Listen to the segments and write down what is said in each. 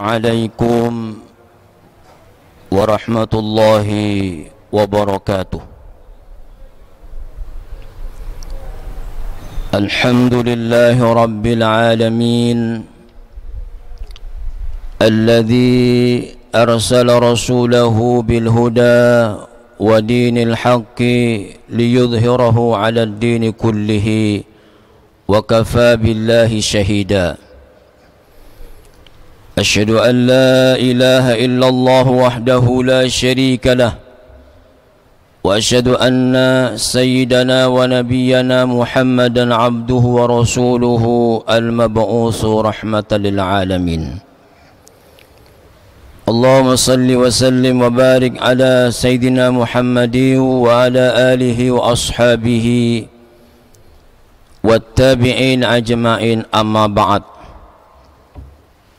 عليكم ورحمة الله وبركاته الحمد لله رب العالمين الذي أرسل رسوله بالهدى ودين الحق ليظهره على الدين كله وكفى بالله شهيداً أشهد أن لا إله إلا الله وحده لا شريك له وأشهد أن سيدنا ونبينا محمدا عبده ورسوله المبعوث رحمة للعالمين اللهم صل وسلم وبارك على سيدنا محمد وعلى آله وأصحابه والتابعين أجمعين أما بعد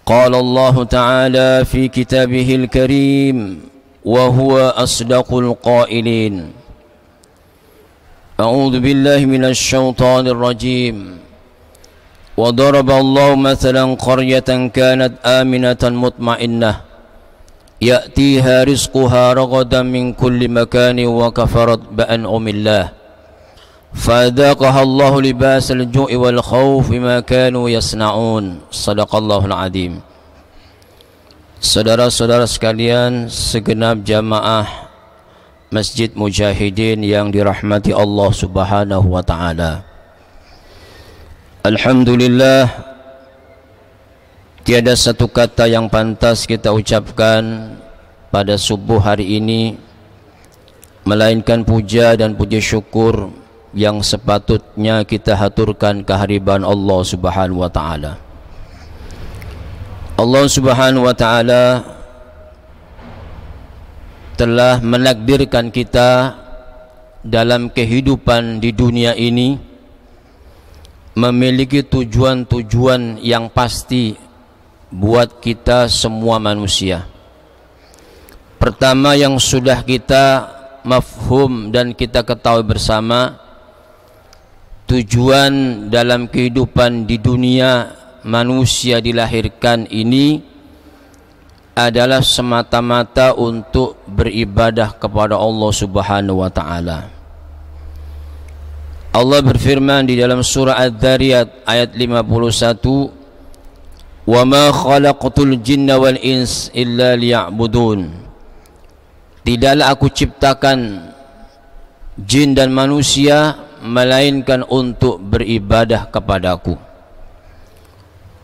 قال الله تعالى في كتابه الكريم وهو أصدق القائلين أعوذ بالله من الشيطان الرجيم وضرب الله مثلا قرية كانت آمنة مطمئنة يأتيها رزقها رغدا من كل مكان وكفرت بأنعم الله فذاقها الله لباس الجوع والخوف بما كانوا يصنعون صدق الله العظيم. Saudara-saudara sekalian, segenap jamaah Masjid Mujahidin yang dirahmati Allah Subhanahu wa taala. Alhamdulillah tiada satu kata yang pantas kita ucapkan pada subuh hari ini melainkan puja dan puji syukur yang sepatutnya kita haturkan kehariban Allah Subhanahu wa taala. Allah Subhanahu wa taala telah menakdirkan kita dalam kehidupan di dunia ini memiliki tujuan-tujuan yang pasti buat kita semua manusia. Pertama yang sudah kita mafhum dan kita ketahui bersama tujuan dalam kehidupan di dunia manusia dilahirkan ini adalah semata-mata untuk beribadah kepada Allah Subhanahu wa taala. Allah berfirman di dalam surah Adz-Dzariyat ayat 51, "Wa ma khalaqtul jinna wal ins illa liya'budun." Tidaklah aku ciptakan jin dan manusia melainkan untuk beribadah kepadaku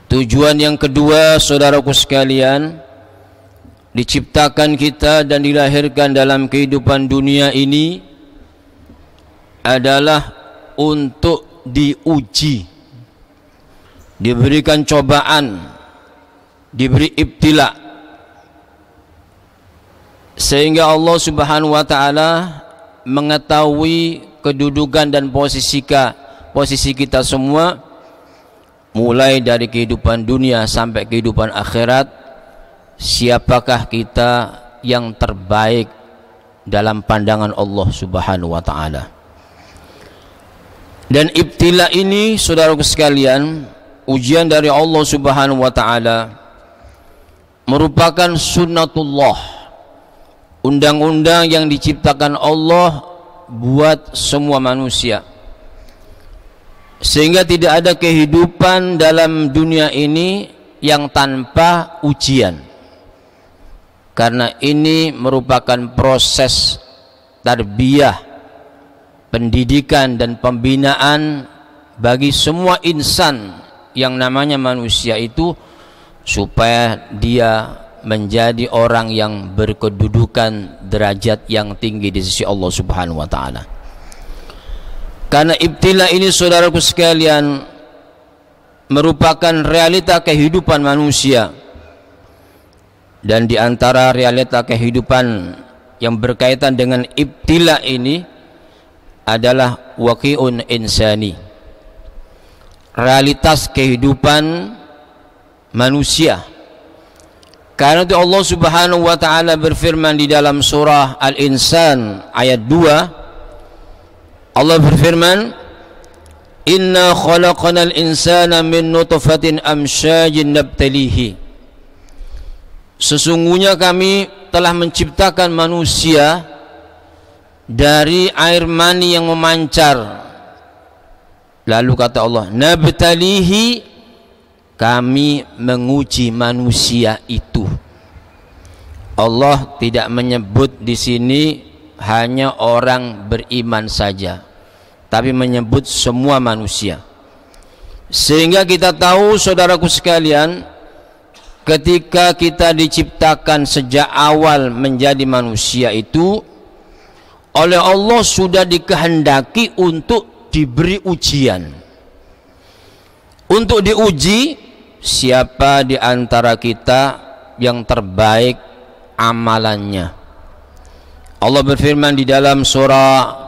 tujuan yang kedua saudaraku sekalian diciptakan kita dan dilahirkan dalam kehidupan dunia ini adalah untuk diuji diberikan cobaan diberi ibtila sehingga Allah Subhanahu wa taala mengetahui kedudukan dan posisi kita, posisi kita semua mulai dari kehidupan dunia sampai kehidupan akhirat siapakah kita yang terbaik dalam pandangan Allah Subhanahu wa taala. Dan ibtila ini saudaraku sekalian, ujian dari Allah Subhanahu wa taala merupakan sunnatullah. Undang-undang yang diciptakan Allah buat semua manusia sehingga tidak ada kehidupan dalam dunia ini yang tanpa ujian karena ini merupakan proses tarbiyah pendidikan dan pembinaan bagi semua insan yang namanya manusia itu supaya dia menjadi orang yang berkedudukan derajat yang tinggi di sisi Allah Subhanahu wa taala. Karena ibtila ini saudaraku sekalian merupakan realita kehidupan manusia dan di antara realita kehidupan yang berkaitan dengan ibtila ini adalah waqi'un insani realitas kehidupan manusia karena itu Allah Subhanahu wa taala berfirman di dalam surah Al-Insan ayat 2 Allah berfirman Inna khalaqnal insana min nutfatin amsyajin nabtalihi Sesungguhnya kami telah menciptakan manusia dari air mani yang memancar. Lalu kata Allah, nabtalihi kami menguji manusia itu. Allah tidak menyebut di sini hanya orang beriman saja, tapi menyebut semua manusia. Sehingga kita tahu saudaraku sekalian, ketika kita diciptakan sejak awal menjadi manusia itu oleh Allah sudah dikehendaki untuk diberi ujian. Untuk diuji siapa di antara kita yang terbaik amalannya Allah berfirman di dalam surah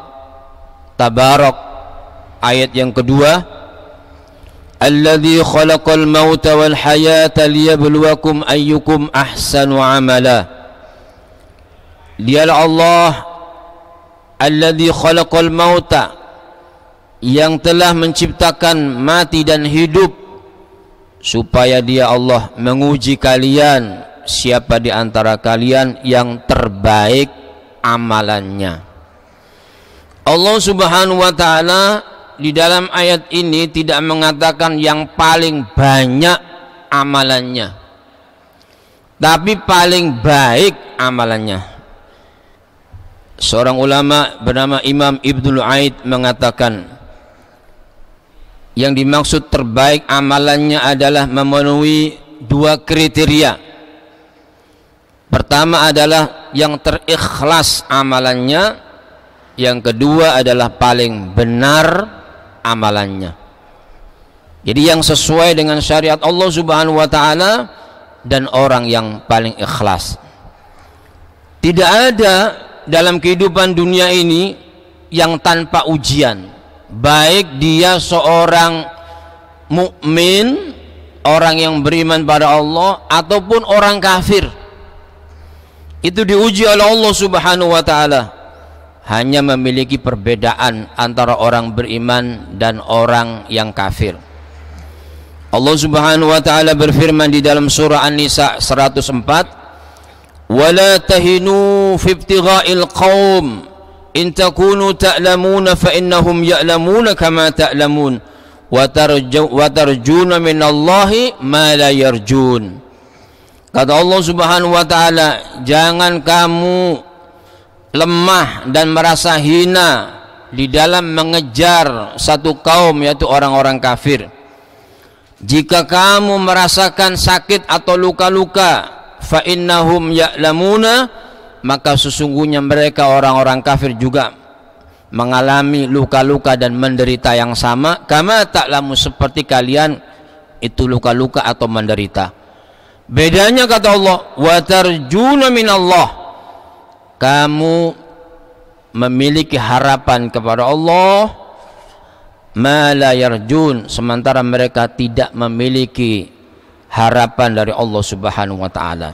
Tabarok ayat yang kedua Alladhi khalaqal mauta wal hayata liyabluwakum ayyukum ahsanu amala Dialah Allah Alladhi khalaqal mauta yang telah menciptakan mati dan hidup supaya dia Allah menguji kalian siapa di antara kalian yang terbaik amalannya Allah subhanahu wa ta'ala di dalam ayat ini tidak mengatakan yang paling banyak amalannya tapi paling baik amalannya seorang ulama bernama Imam Ibnul Aid mengatakan yang dimaksud terbaik amalannya adalah memenuhi dua kriteria pertama adalah yang terikhlas amalannya yang kedua adalah paling benar amalannya jadi yang sesuai dengan syariat Allah subhanahu wa ta'ala dan orang yang paling ikhlas tidak ada dalam kehidupan dunia ini yang tanpa ujian baik dia seorang mukmin orang yang beriman pada Allah ataupun orang kafir itu diuji oleh Allah Subhanahu wa taala hanya memiliki perbedaan antara orang beriman dan orang yang kafir Allah Subhanahu wa taala berfirman di dalam surah An-Nisa 104 wala tahinu fi ibtigha'il qaum in takunu ta'lamuna fa innahum ya'lamuna kama ta'lamun wa tarju min Allahi, ma la yarjun kata Allah Subhanahu wa taala jangan kamu lemah dan merasa hina di dalam mengejar satu kaum yaitu orang-orang kafir jika kamu merasakan sakit atau luka-luka fa innahum ya'lamuna maka sesungguhnya mereka orang-orang kafir juga mengalami luka-luka dan menderita yang sama kama taklamu seperti kalian itu luka-luka atau menderita bedanya kata Allah wa tarjuna minallah kamu memiliki harapan kepada Allah ma la yarjun sementara mereka tidak memiliki harapan dari Allah Subhanahu wa taala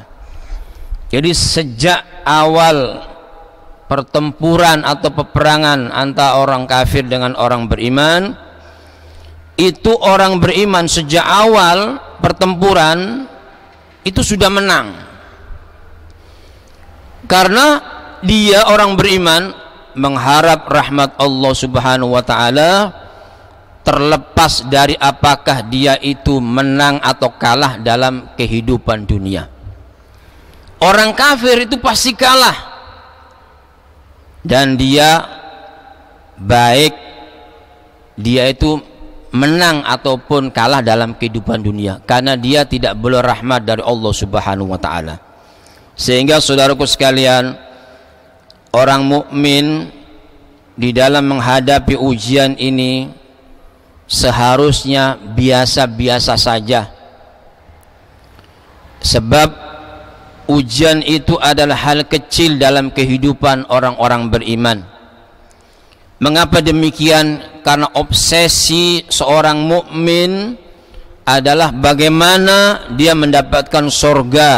jadi sejak awal pertempuran atau peperangan antara orang kafir dengan orang beriman itu orang beriman sejak awal pertempuran itu sudah menang karena dia orang beriman mengharap rahmat Allah Subhanahu wa taala terlepas dari apakah dia itu menang atau kalah dalam kehidupan dunia orang kafir itu pasti kalah dan dia baik dia itu menang ataupun kalah dalam kehidupan dunia karena dia tidak boleh rahmat dari Allah Subhanahu wa taala. Sehingga saudaraku sekalian, orang mukmin di dalam menghadapi ujian ini seharusnya biasa-biasa saja. Sebab ujian itu adalah hal kecil dalam kehidupan orang-orang beriman mengapa demikian karena obsesi seorang mukmin adalah bagaimana dia mendapatkan surga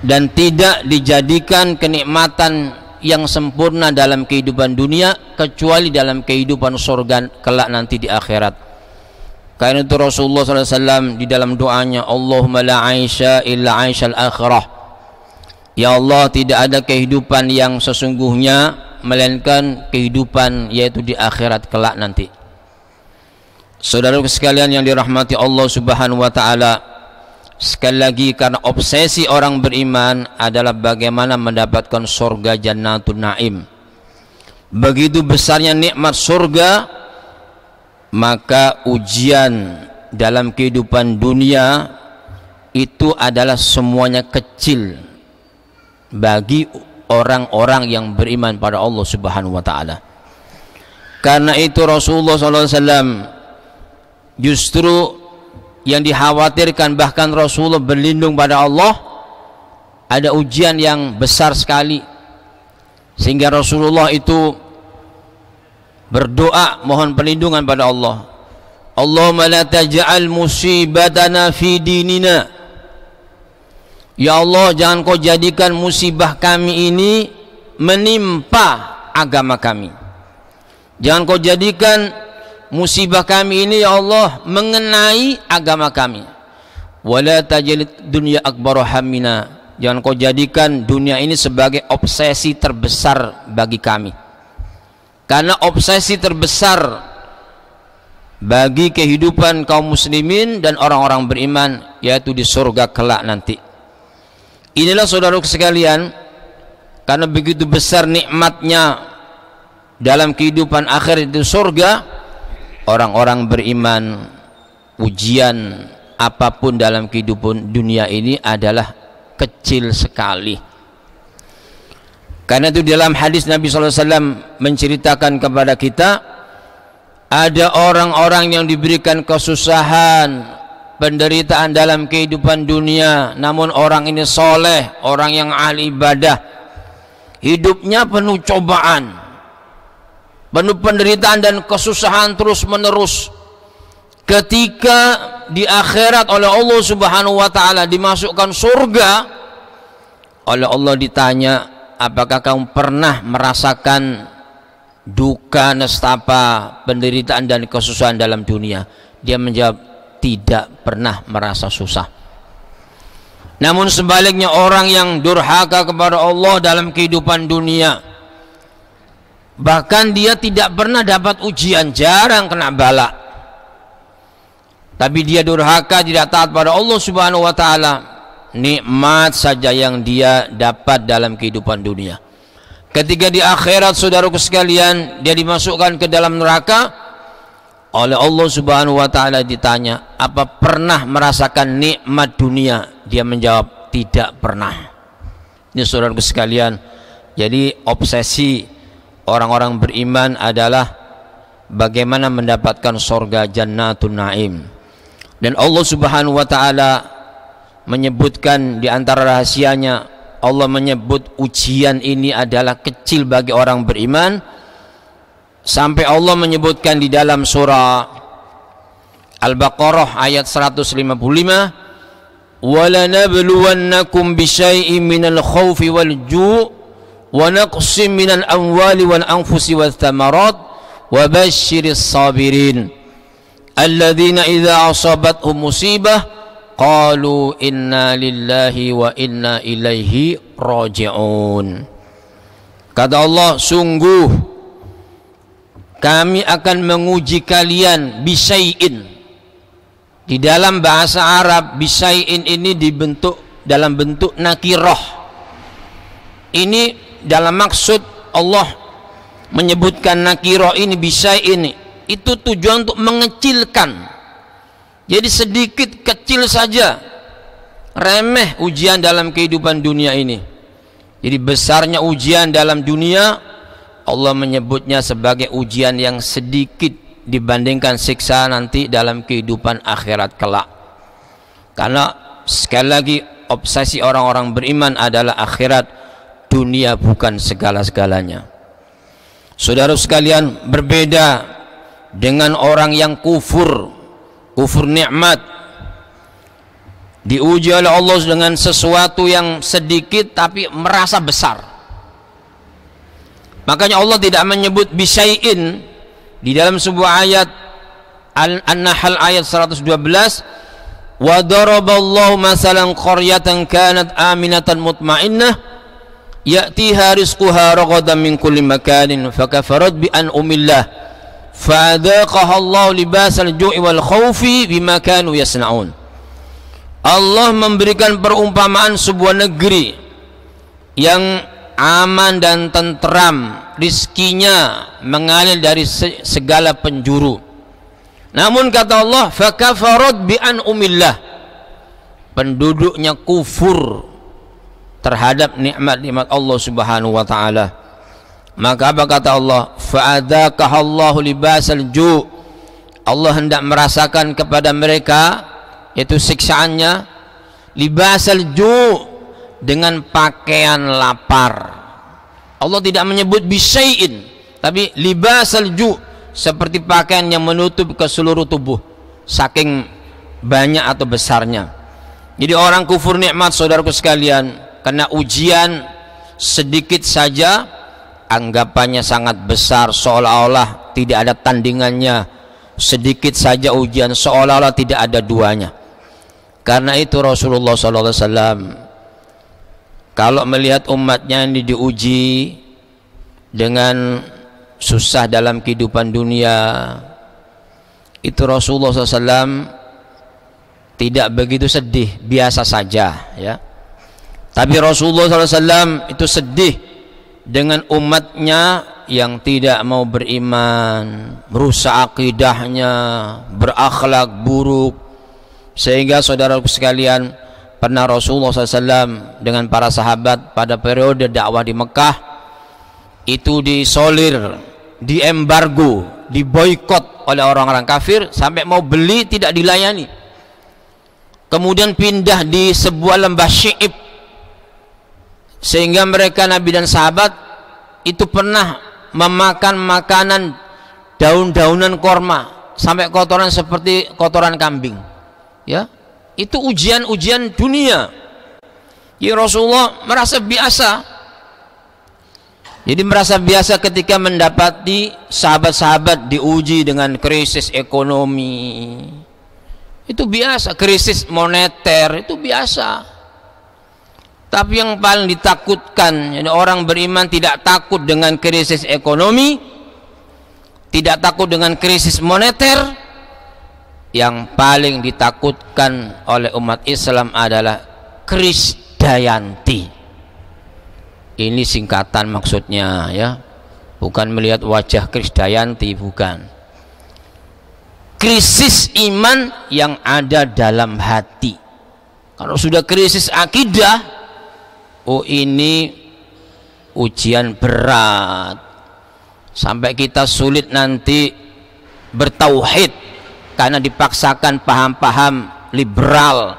dan tidak dijadikan kenikmatan yang sempurna dalam kehidupan dunia kecuali dalam kehidupan surga kelak nanti di akhirat karena itu Rasulullah SAW di dalam doanya Allahumma la aisha illa aisha al-akhirah Ya Allah tidak ada kehidupan yang sesungguhnya Melainkan kehidupan yaitu di akhirat kelak nanti Saudara sekalian yang dirahmati Allah Subhanahu wa taala, sekali lagi karena obsesi orang beriman adalah bagaimana mendapatkan surga Jannatul Naim. Begitu besarnya nikmat surga maka ujian dalam kehidupan dunia itu adalah semuanya kecil bagi orang-orang yang beriman pada Allah Subhanahu wa taala. Karena itu Rasulullah Alaihi Wasallam justru yang dikhawatirkan bahkan Rasulullah berlindung pada Allah ada ujian yang besar sekali sehingga Rasulullah itu berdoa mohon perlindungan pada Allah Allahumma la taj'al musibatana fi dinina Ya Allah jangan kau jadikan musibah kami ini menimpa agama kami jangan kau jadikan musibah kami ini ya Allah mengenai agama kami wala taj'al dunya akbar hamina jangan kau jadikan dunia ini sebagai obsesi terbesar bagi kami karena obsesi terbesar bagi kehidupan kaum muslimin dan orang-orang beriman yaitu di surga kelak nanti inilah saudara sekalian karena begitu besar nikmatnya dalam kehidupan akhir itu surga orang-orang beriman ujian apapun dalam kehidupan dunia ini adalah kecil sekali karena itu dalam hadis Nabi SAW menceritakan kepada kita ada orang-orang yang diberikan kesusahan, penderitaan dalam kehidupan dunia, namun orang ini soleh, orang yang ahli ibadah, hidupnya penuh cobaan, penuh penderitaan dan kesusahan terus menerus. Ketika di akhirat oleh Allah Subhanahu wa taala dimasukkan surga, oleh Allah ditanya, apakah kamu pernah merasakan duka, nestapa, penderitaan dan kesusahan dalam dunia? Dia menjawab, tidak pernah merasa susah. Namun sebaliknya orang yang durhaka kepada Allah dalam kehidupan dunia bahkan dia tidak pernah dapat ujian, jarang kena bala. Tapi dia durhaka, tidak taat pada Allah Subhanahu wa taala, nikmat saja yang dia dapat dalam kehidupan dunia ketika di akhirat saudaraku sekalian dia dimasukkan ke dalam neraka oleh Allah subhanahu wa ta'ala ditanya apa pernah merasakan nikmat dunia dia menjawab tidak pernah ini saudaraku sekalian jadi obsesi orang-orang beriman adalah bagaimana mendapatkan sorga jannatun naim dan Allah subhanahu wa ta'ala menyebutkan di antara rahasianya Allah menyebut ujian ini adalah kecil bagi orang beriman sampai Allah menyebutkan di dalam surah Al-Baqarah ayat 155 وَلَنَبْلُوَنَّكُمْ بِشَيْءٍ مِنَ الْخَوْفِ وَالْجُوءِ وَنَقْصٍ مِنَ الْأَمْوَالِ وَالْأَنْفُسِ وَالثَّمَرَاتِ وَبَشِّرِ الصَّابِرِينَ الَّذِينَ إِذَا أَصَابَتْهُمْ مُصِيبَةٌ qalu inna lillahi wa inna ilaihi raji'un kata Allah sungguh kami akan menguji kalian bisayin. di dalam bahasa Arab bisayin ini dibentuk dalam bentuk nakiroh ini dalam maksud Allah menyebutkan nakiroh ini bisayin ini itu tujuan untuk mengecilkan jadi sedikit kecil saja remeh ujian dalam kehidupan dunia ini. Jadi besarnya ujian dalam dunia Allah menyebutnya sebagai ujian yang sedikit dibandingkan siksa nanti dalam kehidupan akhirat kelak. Karena sekali lagi obsesi orang-orang beriman adalah akhirat, dunia bukan segala-segalanya. Saudara sekalian, berbeda dengan orang yang kufur kufur nikmat diuji oleh Allah dengan sesuatu yang sedikit tapi merasa besar makanya Allah tidak menyebut bisayin di dalam sebuah ayat An-Nahl ayat 112 wa daraballahu masalan qaryatan kanat aminatan mutmainnah ya'tiha rizquha ragadan min kulli makanin fakafarat bi an umillah fadzaqaha Allah al ju'i wal khawfi bima kanu Allah memberikan perumpamaan sebuah negeri yang aman dan tentram rizkinya mengalir dari segala penjuru namun kata Allah fakafarat bi an umillah penduduknya kufur terhadap nikmat-nikmat Allah Subhanahu wa taala maka apa kata Allah? Fa'adhaqahallahu libasal ju' Allah hendak merasakan kepada mereka yaitu siksaannya libasal ju' dengan pakaian lapar. Allah tidak menyebut bisain tapi libasal ju' seperti pakaian yang menutup ke seluruh tubuh saking banyak atau besarnya. Jadi orang kufur nikmat saudaraku sekalian karena ujian sedikit saja anggapannya sangat besar seolah-olah tidak ada tandingannya sedikit saja ujian seolah-olah tidak ada duanya karena itu Rasulullah SAW kalau melihat umatnya ini diuji dengan susah dalam kehidupan dunia itu Rasulullah SAW tidak begitu sedih biasa saja ya tapi Rasulullah SAW itu sedih dengan umatnya yang tidak mau beriman, merusak akidahnya, berakhlak buruk. Sehingga saudara sekalian, pernah Rasulullah SAW dengan para sahabat pada periode dakwah di Mekah itu disolir, di boykot oleh orang-orang kafir sampai mau beli tidak dilayani. Kemudian pindah di sebuah lembah Syi'ib sehingga mereka Nabi dan sahabat itu pernah memakan makanan daun-daunan korma sampai kotoran seperti kotoran kambing ya itu ujian-ujian dunia ya Rasulullah merasa biasa jadi merasa biasa ketika mendapati sahabat-sahabat diuji dengan krisis ekonomi. Itu biasa, krisis moneter itu biasa. Tapi yang paling ditakutkan yani orang beriman tidak takut dengan krisis ekonomi, tidak takut dengan krisis moneter. Yang paling ditakutkan oleh umat Islam adalah Krisdayanti. Ini singkatan maksudnya ya. Bukan melihat wajah Krisdayanti bukan. Krisis iman yang ada dalam hati. Kalau sudah krisis akidah, oh ini ujian berat sampai kita sulit nanti bertauhid karena dipaksakan paham-paham liberal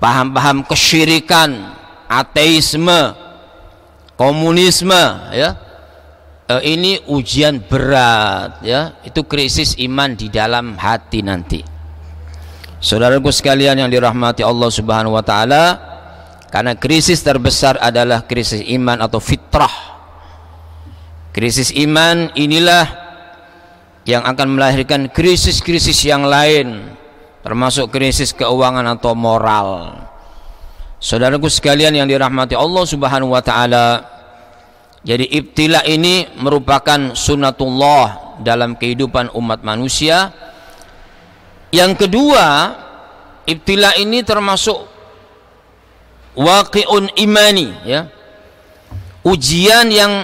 paham-paham kesyirikan ateisme komunisme ya e, ini ujian berat ya itu krisis iman di dalam hati nanti saudaraku sekalian yang dirahmati Allah subhanahu wa ta'ala karena krisis terbesar adalah krisis iman atau fitrah. Krisis iman inilah yang akan melahirkan krisis-krisis yang lain, termasuk krisis keuangan atau moral. Saudaraku sekalian yang dirahmati Allah Subhanahu wa taala. Jadi ibtila ini merupakan sunnatullah dalam kehidupan umat manusia. Yang kedua, ibtila ini termasuk waqi'un imani ya ujian yang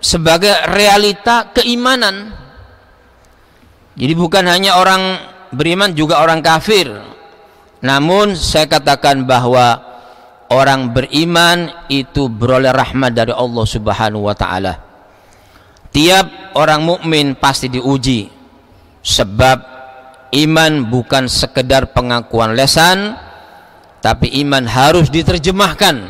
sebagai realita keimanan jadi bukan hanya orang beriman juga orang kafir namun saya katakan bahwa orang beriman itu beroleh rahmat dari Allah Subhanahu wa taala tiap orang mukmin pasti diuji sebab iman bukan sekedar pengakuan lesan tapi iman harus diterjemahkan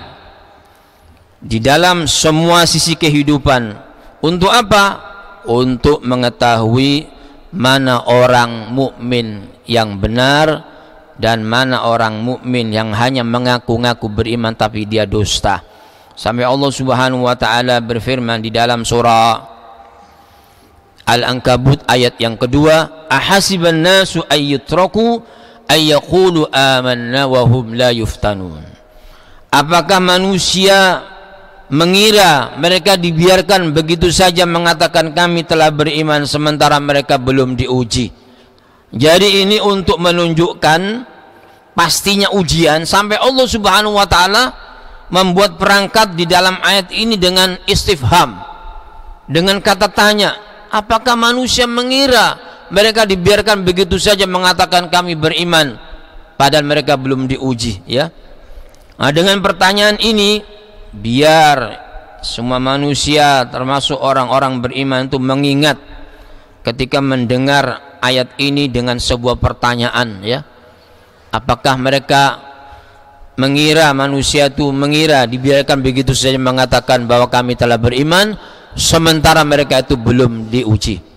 di dalam semua sisi kehidupan untuk apa untuk mengetahui mana orang mukmin yang benar dan mana orang mukmin yang hanya mengaku-ngaku beriman tapi dia dusta sampai Allah Subhanahu wa taala berfirman di dalam surah Al-Ankabut ayat yang kedua ahasibannasu ayyutraku ayyaqulu amanna wahum la yuftanun apakah manusia mengira mereka dibiarkan begitu saja mengatakan kami telah beriman sementara mereka belum diuji jadi ini untuk menunjukkan pastinya ujian sampai Allah Subhanahu wa taala membuat perangkat di dalam ayat ini dengan istifham dengan kata tanya apakah manusia mengira mereka dibiarkan begitu saja mengatakan kami beriman padahal mereka belum diuji ya nah, dengan pertanyaan ini biar semua manusia termasuk orang-orang beriman itu mengingat ketika mendengar ayat ini dengan sebuah pertanyaan ya apakah mereka mengira manusia itu mengira dibiarkan begitu saja mengatakan bahwa kami telah beriman sementara mereka itu belum diuji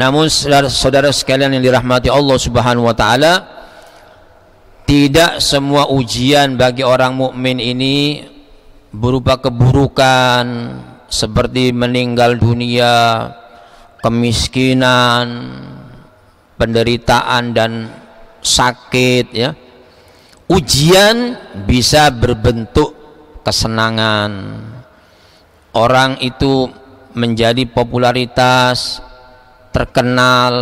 namun saudara-saudara sekalian yang dirahmati Allah Subhanahu wa taala, tidak semua ujian bagi orang mukmin ini berupa keburukan seperti meninggal dunia, kemiskinan, penderitaan dan sakit ya. Ujian bisa berbentuk kesenangan. Orang itu menjadi popularitas, terkenal,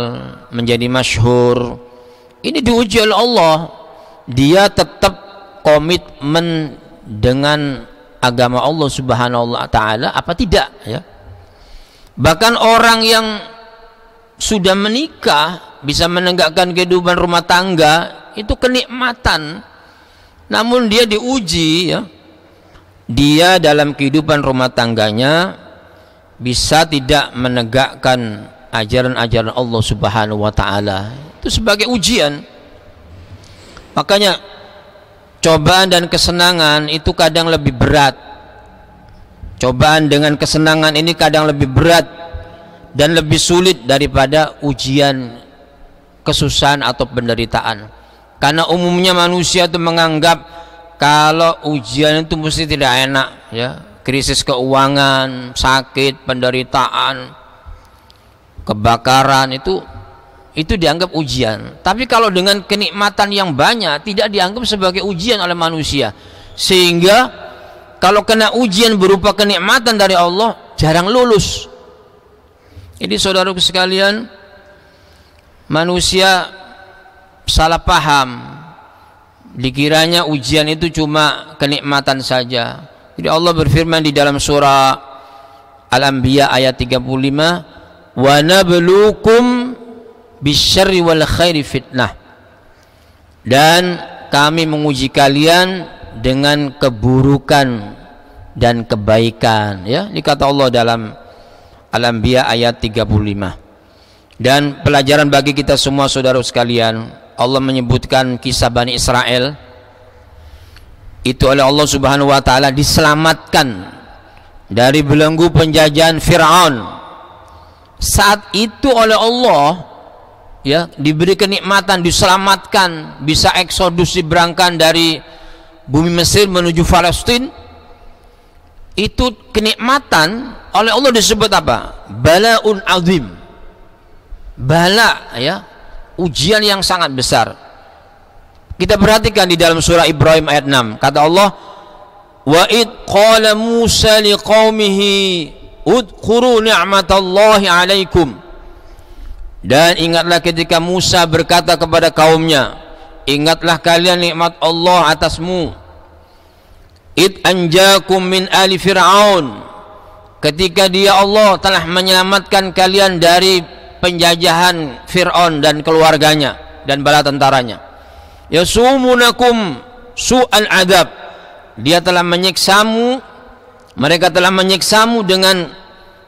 menjadi masyhur. Ini diuji oleh Allah. Dia tetap komitmen dengan agama Allah Subhanahu wa taala apa tidak ya. Bahkan orang yang sudah menikah bisa menegakkan kehidupan rumah tangga itu kenikmatan. Namun dia diuji ya. Dia dalam kehidupan rumah tangganya bisa tidak menegakkan ajaran-ajaran Allah Subhanahu wa taala itu sebagai ujian makanya cobaan dan kesenangan itu kadang lebih berat cobaan dengan kesenangan ini kadang lebih berat dan lebih sulit daripada ujian kesusahan atau penderitaan karena umumnya manusia itu menganggap kalau ujian itu mesti tidak enak ya krisis keuangan sakit penderitaan kebakaran itu itu dianggap ujian. Tapi kalau dengan kenikmatan yang banyak tidak dianggap sebagai ujian oleh manusia. Sehingga kalau kena ujian berupa kenikmatan dari Allah jarang lulus. Ini saudara sekalian, manusia salah paham. Dikiranya ujian itu cuma kenikmatan saja. Jadi Allah berfirman di dalam surah Al-Anbiya ayat 35, wa nabluukum bisyarri wal khairi fitnah dan kami menguji kalian dengan keburukan dan kebaikan ya ini kata Allah dalam Al-Anbiya ayat 35 dan pelajaran bagi kita semua saudara sekalian Allah menyebutkan kisah Bani Israel itu oleh Allah Subhanahu wa taala diselamatkan dari belenggu penjajahan Firaun saat itu oleh Allah ya diberi kenikmatan diselamatkan bisa eksodus diberangkan dari bumi Mesir menuju Palestina itu kenikmatan oleh Allah disebut apa balaun azim bala ya ujian yang sangat besar kita perhatikan di dalam surah Ibrahim ayat 6 kata Allah wa id qala Musa liqaumihi udkhuru ni'matallahi alaikum dan ingatlah ketika Musa berkata kepada kaumnya ingatlah kalian nikmat Allah atasmu It anjakum min ali fir'aun ketika dia Allah telah menyelamatkan kalian dari penjajahan Fir'aun dan keluarganya dan bala tentaranya yasumunakum su'al adab dia telah menyiksamu mereka telah menyiksamu dengan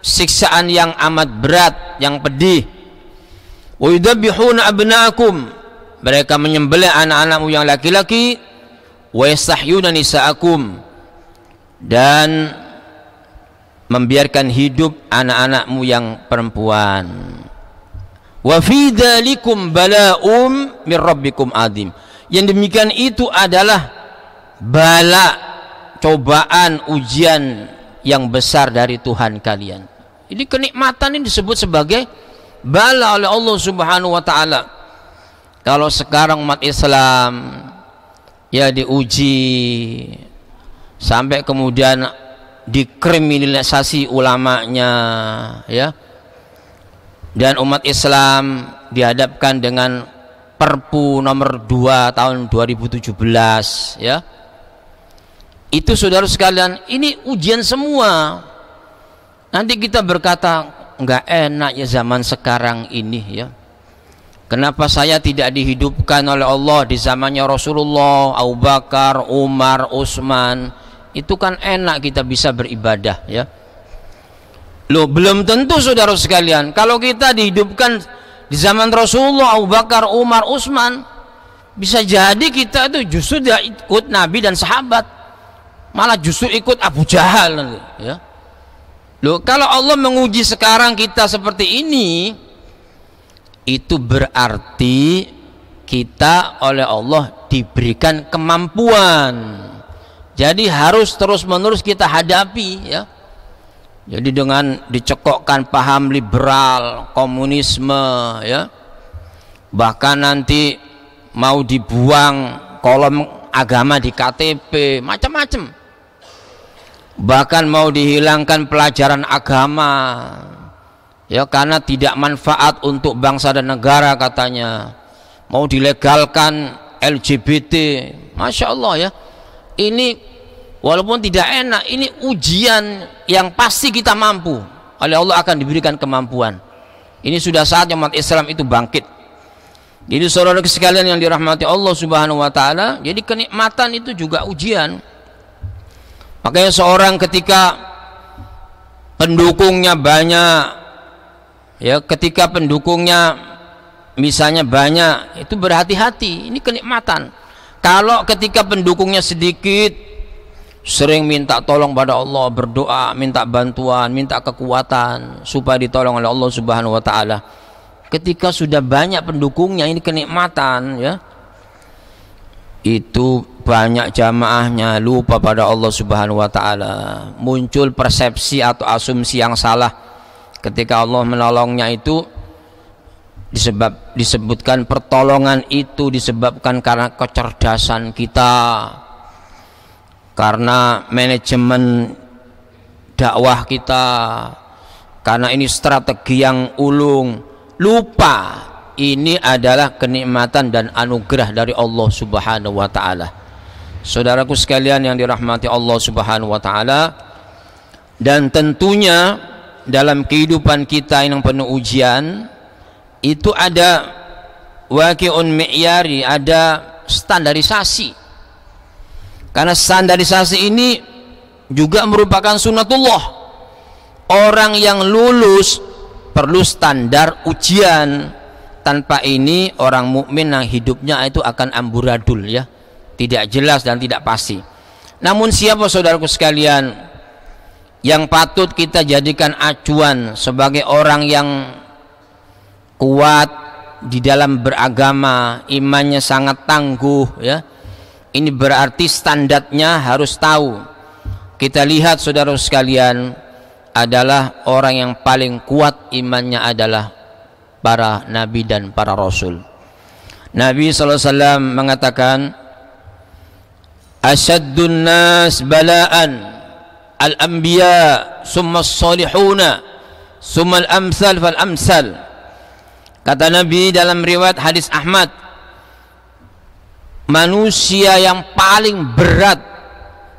siksaan yang amat berat yang pedih wa yudabbihuna abnaakum mereka menyembelih anak-anakmu yang laki-laki wa yastahyuna nisaakum dan membiarkan hidup anak-anakmu yang perempuan wa fi dzalikum bala'um min rabbikum azim yang demikian itu adalah bala cobaan ujian yang besar dari Tuhan kalian. Ini kenikmatan ini disebut sebagai bala oleh Allah Subhanahu wa taala. Kalau sekarang umat Islam ya diuji sampai kemudian dikriminalisasi ulamanya ya. Dan umat Islam dihadapkan dengan Perpu nomor 2 tahun 2017 ya itu saudara sekalian, ini ujian semua. Nanti kita berkata, nggak enak ya zaman sekarang ini ya. Kenapa saya tidak dihidupkan oleh Allah di zamannya Rasulullah, Abu Bakar, Umar, Utsman? Itu kan enak kita bisa beribadah ya. Loh, belum tentu saudara sekalian. Kalau kita dihidupkan di zaman Rasulullah, Abu Bakar, Umar, Utsman, bisa jadi kita itu justru tidak ikut Nabi dan sahabat malah justru ikut Abu Jahal ya Loh, kalau Allah menguji sekarang kita seperti ini itu berarti kita oleh Allah diberikan kemampuan jadi harus terus menerus kita hadapi ya jadi dengan dicekokkan paham liberal komunisme ya bahkan nanti mau dibuang kolom agama di KTP macam-macam bahkan mau dihilangkan pelajaran agama ya karena tidak manfaat untuk bangsa dan negara katanya mau dilegalkan LGBT Masya Allah ya ini walaupun tidak enak ini ujian yang pasti kita mampu oleh Allah akan diberikan kemampuan ini sudah saatnya umat Islam itu bangkit jadi saudara sekalian yang dirahmati Allah subhanahu wa ta'ala jadi kenikmatan itu juga ujian makanya seorang ketika pendukungnya banyak ya ketika pendukungnya misalnya banyak itu berhati-hati ini kenikmatan kalau ketika pendukungnya sedikit sering minta tolong pada Allah berdoa minta bantuan minta kekuatan supaya ditolong oleh Allah subhanahu wa ta'ala ketika sudah banyak pendukungnya ini kenikmatan ya itu banyak jamaahnya lupa pada Allah Subhanahu wa taala. Muncul persepsi atau asumsi yang salah ketika Allah menolongnya itu disebab disebutkan pertolongan itu disebabkan karena kecerdasan kita. Karena manajemen dakwah kita. Karena ini strategi yang ulung. Lupa ini adalah kenikmatan dan anugerah dari Allah Subhanahu wa taala Saudaraku sekalian yang dirahmati Allah Subhanahu wa taala dan tentunya dalam kehidupan kita yang penuh ujian itu ada waqi'un mi'yari, ada standarisasi. Karena standarisasi ini juga merupakan sunnatullah. Orang yang lulus perlu standar ujian tanpa ini orang mukmin yang hidupnya itu akan amburadul ya tidak jelas dan tidak pasti namun siapa saudaraku sekalian yang patut kita jadikan acuan sebagai orang yang kuat di dalam beragama imannya sangat tangguh ya ini berarti standarnya harus tahu kita lihat saudara sekalian adalah orang yang paling kuat imannya adalah para nabi dan para rasul Nabi SAW mengatakan asyaddun nas bala'an al-anbiya summa salihuna summa al-amsal fal amsal kata Nabi dalam riwayat hadis Ahmad manusia yang paling berat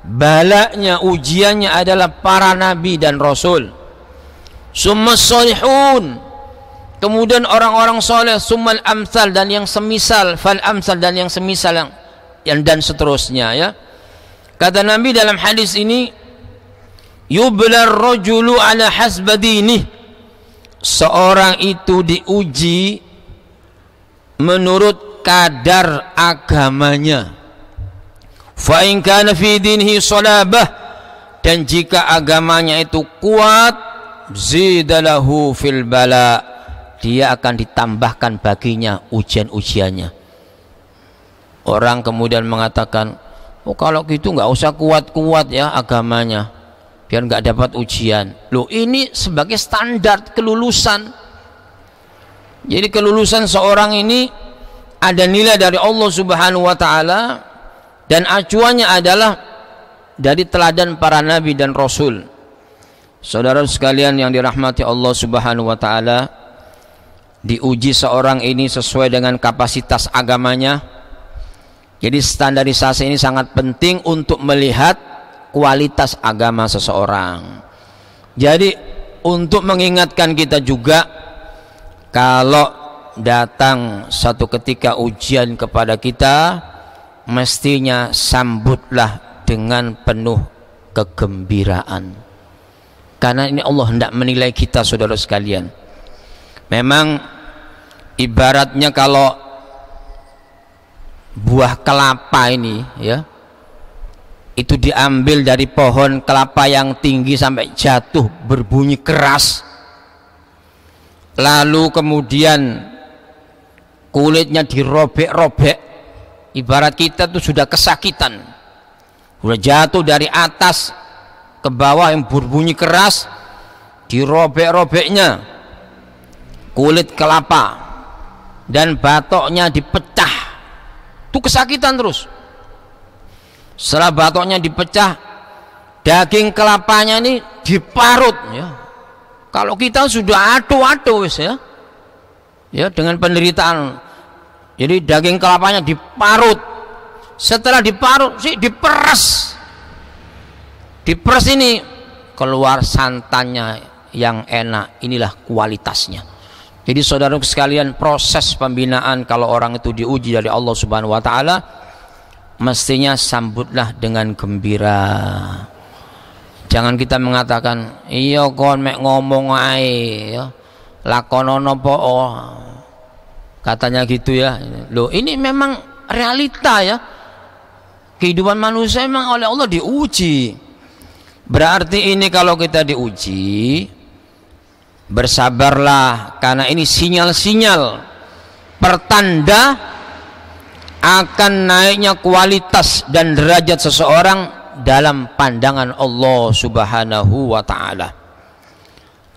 balaknya ujiannya adalah para nabi dan rasul summa salihun kemudian orang-orang soleh summal amsal dan yang semisal fal amsal dan yang semisal yang yang dan seterusnya ya. Kata Nabi dalam hadis ini yublar rajulu ala hasbadini seorang itu diuji menurut kadar agamanya fa in kana fi dinihi salabah dan jika agamanya itu kuat zidalahu fil bala dia akan ditambahkan baginya ujian-ujiannya orang kemudian mengatakan oh kalau gitu nggak usah kuat-kuat ya agamanya biar nggak dapat ujian loh ini sebagai standar kelulusan jadi kelulusan seorang ini ada nilai dari Allah subhanahu wa ta'ala dan acuannya adalah dari teladan para nabi dan rasul saudara sekalian yang dirahmati Allah subhanahu wa ta'ala diuji seorang ini sesuai dengan kapasitas agamanya jadi standarisasi ini sangat penting untuk melihat kualitas agama seseorang. Jadi untuk mengingatkan kita juga kalau datang satu ketika ujian kepada kita mestinya sambutlah dengan penuh kegembiraan. Karena ini Allah hendak menilai kita saudara sekalian. Memang ibaratnya kalau buah kelapa ini ya itu diambil dari pohon kelapa yang tinggi sampai jatuh berbunyi keras lalu kemudian kulitnya dirobek-robek ibarat kita tuh sudah kesakitan sudah jatuh dari atas ke bawah yang berbunyi keras dirobek-robeknya kulit kelapa dan batoknya dipecah tuh kesakitan terus setelah batoknya dipecah daging kelapanya ini diparut ya kalau kita sudah aduh-aduh ya ya dengan penderitaan jadi daging kelapanya diparut setelah diparut sih diperes diperes ini keluar santannya yang enak inilah kualitasnya jadi saudara sekalian proses pembinaan kalau orang itu diuji dari Allah Subhanahu wa taala mestinya sambutlah dengan gembira. Jangan kita mengatakan, "Iya kon mek ngomong ae ya. Lakonono po." Oh. Katanya gitu ya. Loh, ini memang realita ya. Kehidupan manusia memang oleh Allah diuji. Berarti ini kalau kita diuji, bersabarlah karena ini sinyal-sinyal pertanda akan naiknya kualitas dan derajat seseorang dalam pandangan Allah Subhanahu wa taala.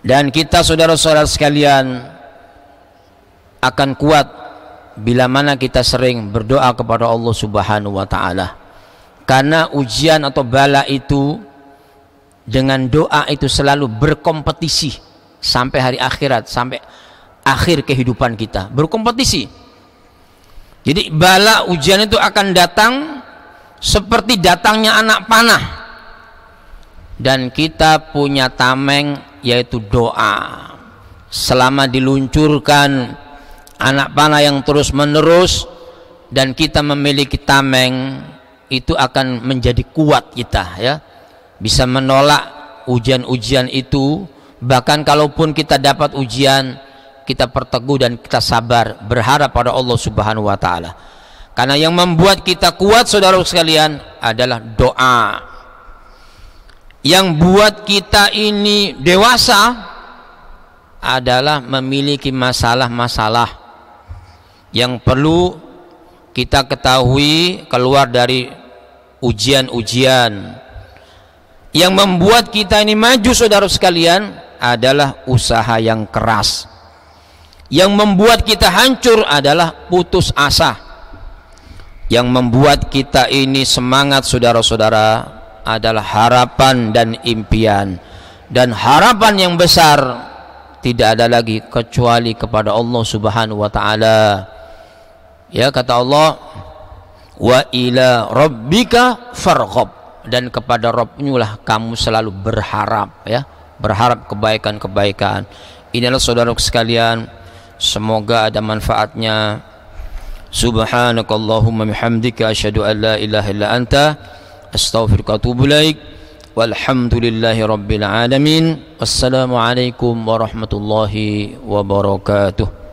Dan kita saudara-saudara sekalian akan kuat bila mana kita sering berdoa kepada Allah Subhanahu wa taala. Karena ujian atau bala itu dengan doa itu selalu berkompetisi sampai hari akhirat, sampai akhir kehidupan kita. Berkompetisi. Jadi bala ujian itu akan datang seperti datangnya anak panah. Dan kita punya tameng yaitu doa. Selama diluncurkan anak panah yang terus-menerus dan kita memiliki tameng itu akan menjadi kuat kita ya. Bisa menolak ujian-ujian itu bahkan kalaupun kita dapat ujian kita perteguh dan kita sabar berharap pada Allah Subhanahu wa taala karena yang membuat kita kuat saudara sekalian adalah doa yang buat kita ini dewasa adalah memiliki masalah-masalah yang perlu kita ketahui keluar dari ujian-ujian yang membuat kita ini maju saudara sekalian adalah usaha yang keras yang membuat kita hancur adalah putus asa yang membuat kita ini semangat saudara-saudara adalah harapan dan impian dan harapan yang besar tidak ada lagi kecuali kepada Allah Subhanahu wa taala ya kata Allah wa ila rabbika farghab dan kepada Rabbnya lah kamu selalu berharap ya berharap kebaikan-kebaikan. Inilah saudara sekalian, semoga ada manfaatnya. Subhanakallahumma bihamdika asyhadu an la ilaha illa anta astaghfiruka wa atubu ilaik. Walhamdulillahi rabbil alamin. Wassalamualaikum warahmatullahi wabarakatuh.